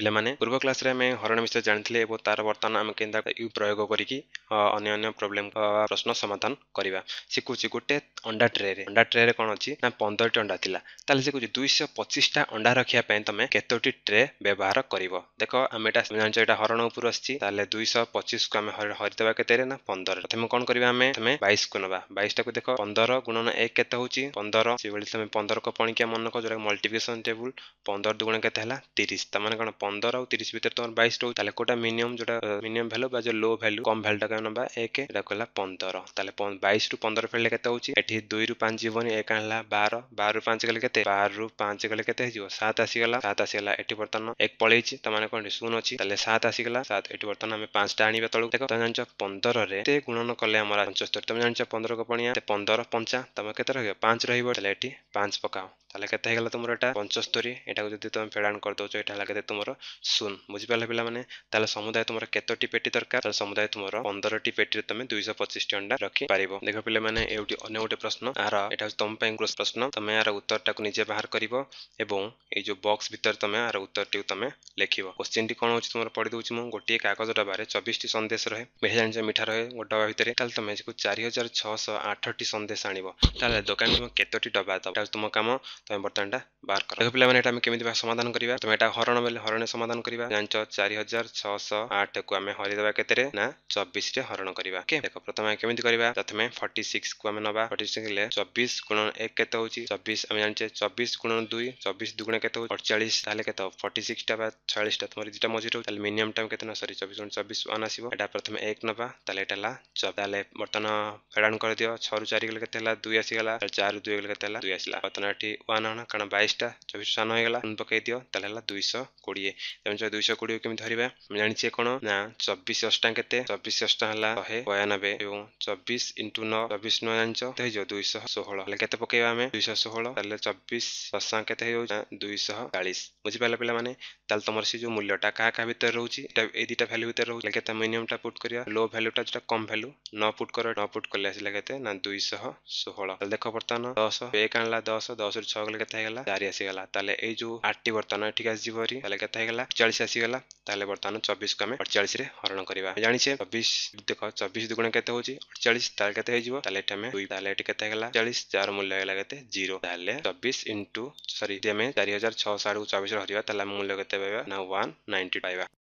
ପିଲାମାନେ ପୂର୍ବ କ୍ଲାସରେ ଆମେ ହରଣ ବିଷୟରେ ଜାଣିଥିଲେ ଏବଂ ତାର ବର୍ତ୍ତମାନ ଆମେ କେମିତି ୟୁ ପ୍ରୟୋଗ କରିକି ଅନ୍ୟ ଅନ୍ୟ ପ୍ରୋବ୍ଲେମ୍ ପ୍ରଶ୍ନ ସମାଧାନ କରିବା ଶିଖୁଛି ଗୋଟେ ଅଣ୍ଡା ଟ୍ରେରେ ଅଣ୍ଡା ଟ୍ରେରେ କ'ଣ ଅଛି ନା ପନ୍ଦରଟି ଅଣ୍ଡା ଥିଲା ତାହେଲେ ଶିଖୁଛି ଦୁଇଶହ ପଚିଶଟା ଅଣ୍ଡା ରଖିବା ପାଇଁ ତମେ କେତୋଟି ଟ୍ରେ ବ୍ୟବହାର କରିବ ଦେଖ ଆମେ ଏଇଟା ଜାଣିଛ ଏଇଟା ହରଣ ଉପରୁ ଆସିଛି ତାହେଲେ ଦୁଇଶହ ପଚିଶକୁ ଆମେ ହରିଦେବା କେତେରେ ନା ପନ୍ଦର ପ୍ରଥମେ କ'ଣ କରିବା ଆମେ ତମେ ବାଇଶକୁ ନେବା ବାଇଶଟାକୁ ଦେଖ ପନ୍ଦର ଗୁଣନ ଏକ କେତେ ହେଉଛି ପନ୍ଦର ସେଭଳି ତମେ ପନ୍ଦର ପଣିକିଆ ମନେ ରଖ ଯେଉଁଟାକି ମଲ୍ଟିପ୍ଲିକେସନ୍ ଟେବୁଲ୍ ପନ୍ଦର ଦୁଗୁଣ କେତେ ହେଲା ତିରିଶ ତାମାନେ କ'ଣ পনেরো আউ তিরিশ ভিতরে তোমার বাইশ রয়েছে তাহলে কোটা মিনিমম যেটা মিনিমম ভ্যালু বা যে লো ভ্যালু কম ভ্যালুটা কেমন নেবা এক এটা কলা পনেরো তাহলে বাইশ রু পনেরো ফেলে কেতে হচ্ছে এটি দুই রু পাঁচ জীবনি এক আনলা বার বার রু পাঁচ গেলে কেতে বার রু পাঁচ গেলে কেতে হয়ে সাত আসিগলা সাত আসিগলা এটি বর্তমান এক পলাইছি তার মানে কোণ শূন্য অছি তাহলে সাত আসিগলা সাত এটি বর্তমান আমি পাঁচটা আনিবা তলু দেখো তুমি জানিছ পনেরে এতে গুণন কলে আমার পঞ্চস্তরি তুমি জানিছ পনেরো কপণিয়া পনেরো পঞ্চা তুমি কেতে রহব পাঁচ রহব তাহলে এটি পাঁচ পকাও ତାହେଲେ କେତେ ହେଇଗଲା ତୁମର ଏଇଟା ପଞ୍ଚସ୍ତରୀ ଏଟାକୁ ଯଦି ତୁମେ ଫେଡ଼ାଣ କରିଦେଉଛ ଏଇଟା ହେଲା କେତେ ତୁମର ଶୂନ ବୁଝିପାରିଲା ପିଲାମାନେ ତାହେଲେ ସମୁଦାୟ ତୁମର କେତୋଟି ପେଟି ଦରକାର ତାହେଲେ ସମୁଦାୟ ତୁମର ପନ୍ଦରଟି ପେଟିରେ ତୁମେ ଦୁଇଶହ ପଚିଶଟି ଅଣ୍ଡା ରଖିପାରିବ ଦେଖ ପିଲାମାନେ ଏଇଠି ଅନ୍ୟ ଗୋଟେ ପ୍ରଶ୍ନ ଆର ଏଇଟା ହେଉଛି ତୁମ ପାଇଁ ଗ୍ରୋସ୍ ପ୍ରଶ୍ନ ତୁମେ ଆର ଉତ୍ତରଟାକୁ ନିଜେ ବାହାର କରିବ ଏବଂ ଏଇ ଯେଉଁ ବକ୍ସ ଭିତରେ ତୁମେ ଆର ଉତ୍ତରଟିକୁ ତୁମେ ଲେଖିବ କୋଶ୍ଚିନ୍ଟି କ'ଣ ହେଉଛି ତୁମର ପଢ଼ିଦେଉଛି ମୁଁ ଗୋଟିଏ କାଗଜ ଡବାରେ ଚବିଶଟି ସନ୍ଦେଶ ରହେ ମିଠା ଜାଣିଛ ମିଠା ରହେ ଗୋଟେ ଡବା ଭିତରେ ତାହେଲେ ତୁମେ ଚାରି ହଜାର ଛଅଶହ ଆଠଟି ସନ୍ଦେଶ ଆଣିବ ତାହେଲେ ଦୋକାନୀ ତୁମ କେତୋଟି ଡବା ଦେବ ତାହେଲେ ତୁମ କାମ બર્તન ટંડા ભાગ કર તો પહેલા મેને આ કેમ દિવા સમાધાન કરીવા તો મે આ હરણ મે હરણ સમાધાન કરીવા જાંચ 4608 કો અમે હરી દેવા કેતરે ના 24 ટે હરણ કરીવા કેક પ્રતમે કેમ દિ કરીવા પ્રતમે 46 કો અમે નવા 46 લે 24 ગુણન 1 કેતો હોચી 24 અમે જાંચે 24 ગુણન 2 24 2 ગુણન કેતો 48 થાલે કેતો 46 ટે 46 ટે તમારી જીટા મજે તો થાલે મિનિયમ ટમ કેત ના સરી 24 ગુણન 26 વન આસીબો આડા પ્રતમે 1 નવા થાલે ઇટલા 14 લે બર્તન પેડન કરી દયો 6 રૂ 4 ગલે કેત હેલા 2 આસી ગલા 4 રૂ 2 ગલે કેત હેલા 2 આસીલા બર્તનાટી ୱାନ୍ ଅଣ କାରଣ ବାଇଶଟା ଚବିଶ ସାନ ହେଇଗଲା ପକାଇ ଦିଅ ତାହେଲେ ହେଲା ଦୁଇଶହ କୋଡ଼ିଏ ତେଣୁ ଦୁଇଶହ କୋଡ଼ିଏକୁ କେମିତି ଧରିବା ଆମେ ଜାଣିଛେ କ'ଣ ନା ଚବିଶ ଅଷ୍ଟା କେତେ ଚବିଶ ଅଷ୍ଟା ହେଲା ଶହେ ବୟାନବେ ଏବଂ ଚବିଶ ଇଣ୍ଟୁ ନଅ ଚବିଶ ନଅ ଜାଣିଛ ହେଇଯିବ ଦୁଇଶହ ଷୋହଳ ହେଲେ କେତେ ପକାଇବା ଆମେ ଦୁଇଶହ ଷୋହଳ ତାହେଲେ ଚବିଶ ଦଶାଙ୍କ କେତେ ହେଇଯାଉଛି ଦୁଇଶହ ଚାଳିଶ ବୁଝିପାରିଲେ ପିଲାମାନେ ତାହେଲେ ତମର ସେ ଯେଉଁ ମୂଲ୍ୟଟା କାହା କାହା ଭିତରେ ରହୁଛି ଏଇ ଦୁଇଟା ଭ୍ୟାଲୁ ଭିତରେ ରହୁଛି କେତେ ମିନିମମ୍ଟା ପୁଟ୍ କରିବା ଲୋ ଭ୍ୟାଲୁଟା ଯେଉଁଟା କମ୍ ଭ୍ୟାଲୁ ନ ପୁଟ୍ କର ନ ପୁଟ୍ କଲେ ଆସିଲା କେତେ ନା ଦୁଇଶହ ଷୋହଳ ତାହେଲେ ଦେଖ ବର୍ତ୍ତମାନ ଦଶ ଏକ ଆଣିଲା ଦଶ ଦଶରୁ ଛଅ ସକଲେ କେତେ ହେଇଗଲା ଚାରି ଆସିଗଲା ତାହେଲେ ଏଇ ଯୋଉ ଆରଟି ବର୍ତ୍ତମାନ ଏଠିକି ଆସିଯିବ ଭାରି ତାହେଲେ କେତେ ହେଇଗଲା ଅଡ଼ଚାଳିଶ ଆସିଗଲା ତାହେଲେ ବର୍ତ୍ତମାନ ଚବିଶକୁ ଆମେ ଅଡ଼ଚାଳିଶରେ ହରଣ କରିବା ଜାଣିଛେ ଚବିଶ ଦେଖ ଚବିଶ ଦୁଗୁଣ କେତେ ହଉଛି ଅଡ଼ଚାଳିଶ ତାହେଲେ କେତେ ହେଇଯିବ ତାହେଲେ ଏଠି ଆମେ ଦୁଇ ତାହେଲେ ଏଠି କେତେ ହେଇଗଲା ଚାଳିଶ ଯାହାର ମୂଲ୍ୟ ହେଇଗଲା କେତେ ଜିରୋ ତାହେଲେ ଚବିଶ ଇଣ୍ଟୁ ସରି ଯଦି ଆମେ ଚାରି ହଜାର ଛଅଶହ ଆଡ଼କୁ ଚବିଶରେ ହରିବା ତାହେଲେ ଆମେ ମୂଲ୍ୟ କେତେ ପାଇବା ନା ୱାନ୍ ନାଇଣ୍ଟି ପାଇବା